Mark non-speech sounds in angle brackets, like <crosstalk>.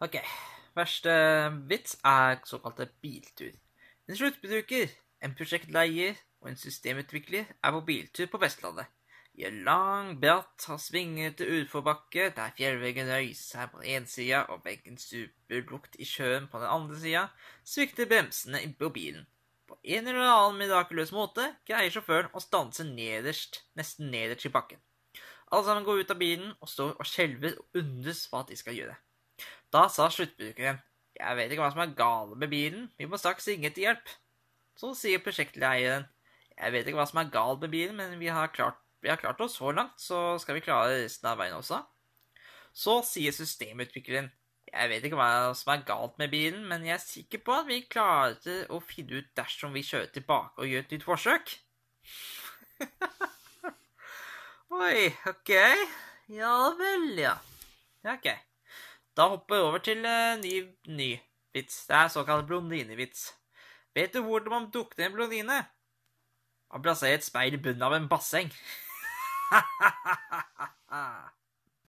Ok. Verste vits er såkalte biltur. En sluttbruker, en prosjektleier og en systemutvikler er på biltur på Vestlandet. I en lang, bratt, svingete urforbakke der fjellveggen røyser på den ene sida og veggen stuper lukt i sjøen på den andre sida, svikter bremsene i mobilen. På en eller annen mirakuløs måte greier sjåføren å stanse nederst, nesten nederst i bakken. Alle sammen går ut av bilen og står og skjelver og undres hva de skal gjøre. Da sa sluttbrukeren jeg vet ikke hva som er gale med bilen, vi må straks ringe til hjelp. Så sier prosjektleieren jeg vet ikke hva som er galt med bilen, men vi har, klart, vi har klart oss så langt, så skal vi klare resten av veien også. Så sier systemutvikleren jeg vet ikke hva som er galt med bilen, men jeg er sikker på at vi klarer å finne ut dersom vi kjører tilbake og gjør et nytt forsøk. <laughs> Oi, OK. Ja vel, ja. OK. Da hopper vi over til eh, ny, ny vits. Det er såkalt blondinevits. Vet du hvordan man dukker en blondine? Man plasserer et speil i bunnen av en basseng. <laughs>